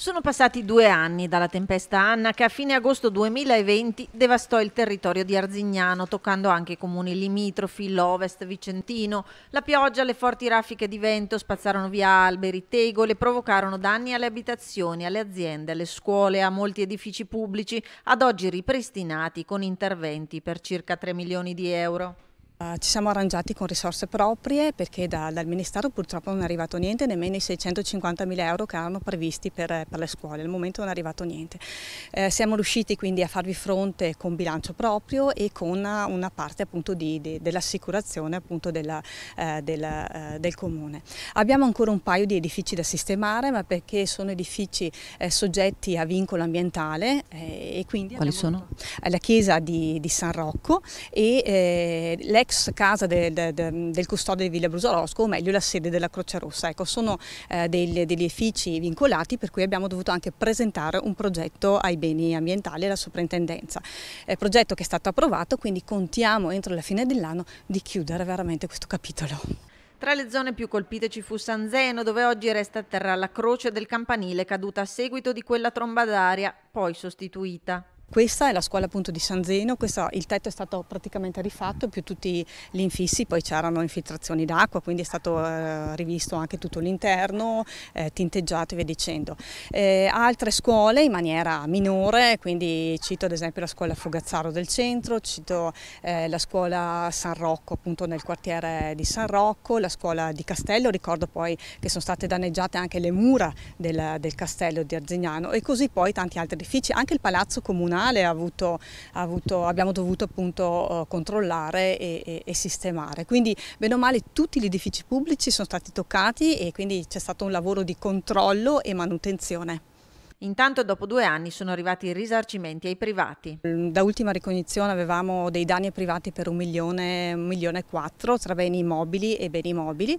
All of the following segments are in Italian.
Sono passati due anni dalla tempesta Anna che a fine agosto 2020 devastò il territorio di Arzignano, toccando anche i comuni limitrofi, l'Ovest Vicentino. La pioggia, le forti raffiche di vento spazzarono via alberi, tegole, provocarono danni alle abitazioni, alle aziende, alle scuole, a molti edifici pubblici, ad oggi ripristinati con interventi per circa 3 milioni di euro. Ah, ci siamo arrangiati con risorse proprie perché da, dal Ministero purtroppo non è arrivato niente, nemmeno i 650 mila euro che erano previsti per, per, le scuole, al momento non è arrivato niente. Eh, siamo riusciti quindi a farvi fronte con bilancio proprio e con una, una parte appunto dell'assicurazione appunto della, eh, della, eh, del comune. Abbiamo ancora un paio di edifici da sistemare ma perché sono edifici eh, soggetti a vincolo ambientale eh, e quindi... Quali sono? Eh, la chiesa di, di San Rocco e l'ex l'ex casa de, de, de, del custode di Villa Brusolosco, o meglio la sede della Croce Rossa. Ecco, sono eh, degli, degli edifici vincolati per cui abbiamo dovuto anche presentare un progetto ai beni ambientali e alla soprintendenza. Eh, progetto che è stato approvato, quindi contiamo entro la fine dell'anno di chiudere veramente questo capitolo. Tra le zone più colpite ci fu San Zeno, dove oggi resta a terra la croce del campanile caduta a seguito di quella tromba d'aria, poi sostituita. Questa è la scuola appunto di San Zeno, Questo, il tetto è stato praticamente rifatto più tutti gli infissi, poi c'erano infiltrazioni d'acqua, quindi è stato eh, rivisto anche tutto l'interno, eh, tinteggiato e via dicendo. Eh, altre scuole in maniera minore, quindi cito ad esempio la scuola Fogazzaro del centro, cito eh, la scuola San Rocco appunto nel quartiere di San Rocco, la scuola di Castello, ricordo poi che sono state danneggiate anche le mura del, del castello di Arzignano e così poi tanti altri edifici, anche il palazzo comunale nazionale ha avuto, ha avuto, abbiamo dovuto appunto eh, controllare e, e, e sistemare. Quindi bene o male tutti gli edifici pubblici sono stati toccati e quindi c'è stato un lavoro di controllo e manutenzione. Intanto dopo due anni sono arrivati i risarcimenti ai privati. Mm, da ultima ricognizione avevamo dei danni ai privati per un milione, un milione e quattro tra beni immobili e beni mobili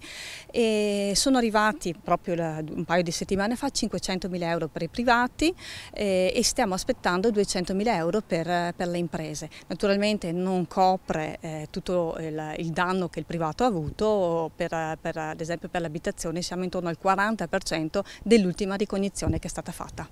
e sono arrivati proprio un paio di settimane fa 500 mila euro per i privati eh, e stiamo aspettando 200 mila euro per, per, le imprese. Naturalmente non copre eh, tutto il, il, danno che il privato ha avuto, per, per, ad esempio per l'abitazione siamo intorno al 40% dell'ultima ricognizione che è stata fatta.